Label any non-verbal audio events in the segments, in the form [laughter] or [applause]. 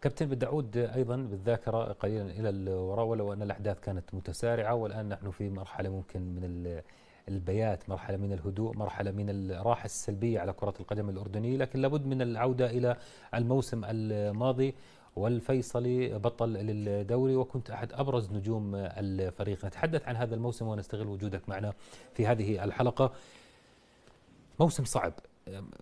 كابتن بدي اعود ايضا بالذاكره قليلا الى الوراء ولو ان الاحداث كانت متسارعه والان نحن في مرحله ممكن من البيات مرحله من الهدوء مرحله من الراحه السلبيه على كره القدم الاردنيه لكن لابد من العوده الى الموسم الماضي والفيصلي بطل للدوري وكنت احد ابرز نجوم الفريق نتحدث عن هذا الموسم ونستغل وجودك معنا في هذه الحلقه موسم صعب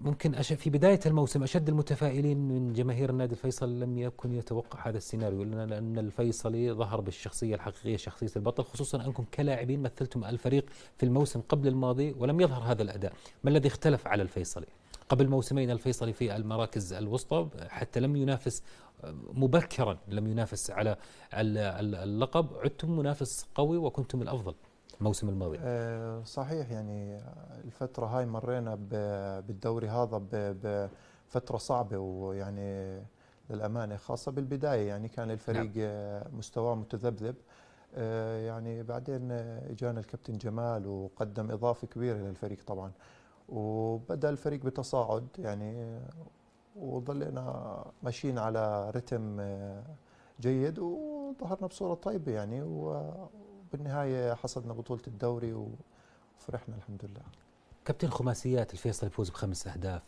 ممكن في بداية الموسم أشد المتفائلين من جماهير النادي الفيصل لم يكن يتوقع هذا السيناريو لأن الفيصلي ظهر بالشخصية الحقيقية شخصية البطل خصوصا أنكم كلاعبين مثلتم الفريق في الموسم قبل الماضي ولم يظهر هذا الأداء ما الذي اختلف على الفيصلي قبل موسمين الفيصلي في المراكز الوسطى حتى لم ينافس آه، مبكرا لم ينافس على اللقب عدتم منافس قوي وكنتم الأفضل الموسم الماضي آه صحيح يعني الفترة هاي مرينا بالدوري هذا بفترة صعبة ويعني للأمانة خاصة بالبداية يعني كان الفريق نعم. مستواه متذبذب آه يعني بعدين اجانا الكابتن جمال وقدم إضافة كبيرة للفريق طبعا وبدأ الفريق بتصاعد يعني وظلينا ماشيين على رتم آه، جيد وظهرنا بصورة طيبة يعني و بالنهايه حصدنا بطوله الدوري وفرحنا الحمد لله كابتن خماسيات الفيصل يفوز بخمس اهداف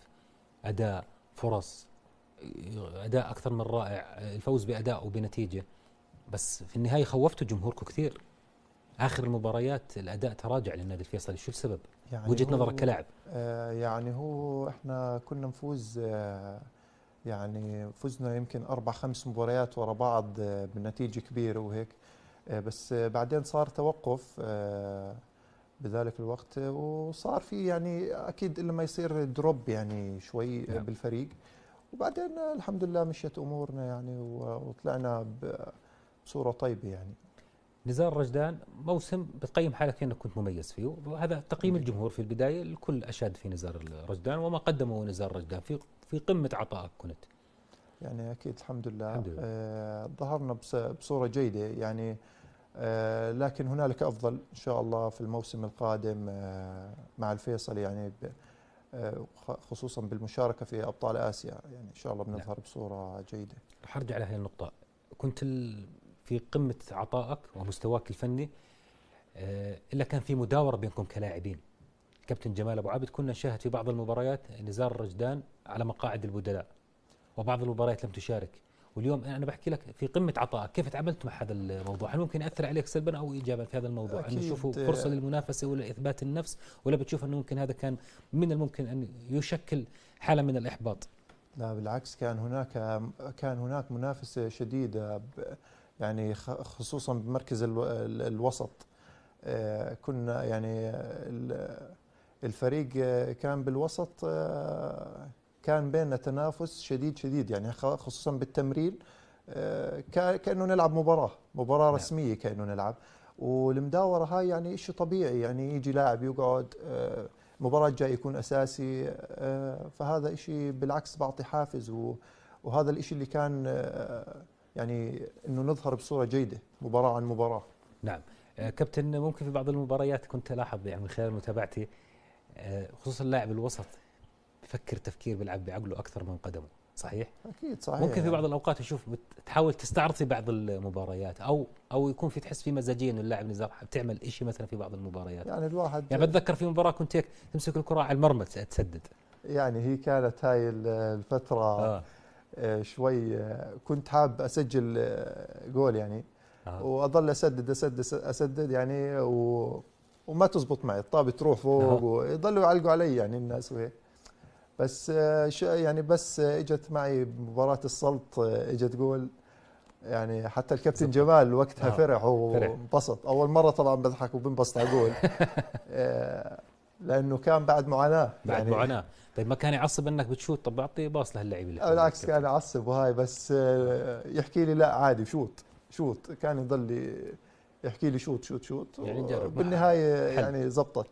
اداء فرص اداء اكثر من رائع الفوز باداء وبنتيجه بس في النهايه خوفتوا جمهوركم كثير اخر المباريات الاداء تراجع للنادي الفيصلي شو السبب يعني وجهه نظرك كلاعب آه يعني هو احنا كنا نفوز آه يعني فزنا يمكن اربع خمس مباريات ورا بعض آه بنتيجه كبيره وهيك آه، بس بعدين صار توقف آه، بذلك الوقت وصار في يعني اكيد لما يصير دروب يعني شوي نعم. بالفريق وبعدين الحمد لله مشيت امورنا يعني وطلعنا بصوره طيبه يعني نزار رجدان موسم بتقيم حالك انك كنت مميز فيه وهذا تقييم نعم. الجمهور في البدايه الكل اشاد في نزار رجدان وما قدمه نزار رجدان في في قمه عطائك كنت يعني اكيد الحمد لله, الحمد لله. آه ظهرنا بصوره جيده يعني آه آه، لكن هنالك افضل ان شاء الله في الموسم القادم آه، مع الفيصل يعني آه، خصوصا بالمشاركه في ابطال اسيا يعني ان شاء الله نعم. بنظهر نعم. بصوره جيده. راح ارجع لهي النقطه، كنت في قمه عطائك ومستواك الفني الا كان في مداوره بينكم كلاعبين. كابتن جمال ابو عابد كنا نشاهد في بعض المباريات نزار الرجدان على مقاعد البدلاء وبعض المباريات لم تشارك. واليوم انا بحكي لك في قمه عطائك كيف تعاملت مع هذا الموضوع هل ممكن ياثر عليك سلبا او ايجابا في هذا الموضوع انه تشوفه فرصه للمنافسه ولا اثبات النفس ولا بتشوف انه ممكن هذا كان من الممكن ان يشكل حاله من الاحباط لا بالعكس كان هناك كان هناك منافسه شديده يعني خصوصا بمركز الوسط آه، كنا يعني الفريق كان بالوسط آه، كان بيننا تنافس شديد شديد يعني خصوصا بالتمرين آه، كانه نلعب مباراه مباراه نعم. رسميه كانه نلعب والمداوره هاي يعني شيء طبيعي يعني يجي لاعب يقعد آه، مباراة جاي يكون أساسي آه، فهذا شيء بالعكس بعطي حافز وهذا الشيء اللي كان يعني أنه نظهر بصورة جيدة مباراة عن مباراة نعم كابتن ممكن في بعض المباريات كنت ألاحظ يعني من خلال متابعتي خصوصا اللاعب الوسط يفكر تفكير بيلعب بعقله اكثر من قدمه صحيح اكيد صحيح ممكن في بعض الاوقات يشوف تحاول تستعرضي بعض المباريات او او يكون في تحس في مزاجيه انه اللاعب نزار بتعمل شيء مثلا في بعض المباريات يعني الواحد يعني بتذكر في مباراه كنت هيك تمسك الكره على المرمى تسدد يعني هي كانت هاي الفتره آه. آه، شوي آه، كنت حاب اسجل آه، جول يعني آه. واظل اسدد اسدد اسدد يعني و وما تزبط معي الطابه تروح فوق آه. ويضلوا يعلقوا علي يعني الناس وهيك بس آه، يعني بس آه، اجت معي مباراه السلط آه، اجت جول يعني حتى الكابتن جمال وقتها آه. فرح وانبسط اول مره طبعا بضحك وبنبسط على جول [laughs] لانه كان بعد معاناه بعد يعني معاناه طيب ما كان يعصب انك بتشوت طب اعطي باص لهاللعيبه بالعكس كان يعصب وهاي بس يحكي لي لا عادي شوت شوت كان يضل يحكي لي شوت شوت شوت يعني بالنهايه يعني زبطت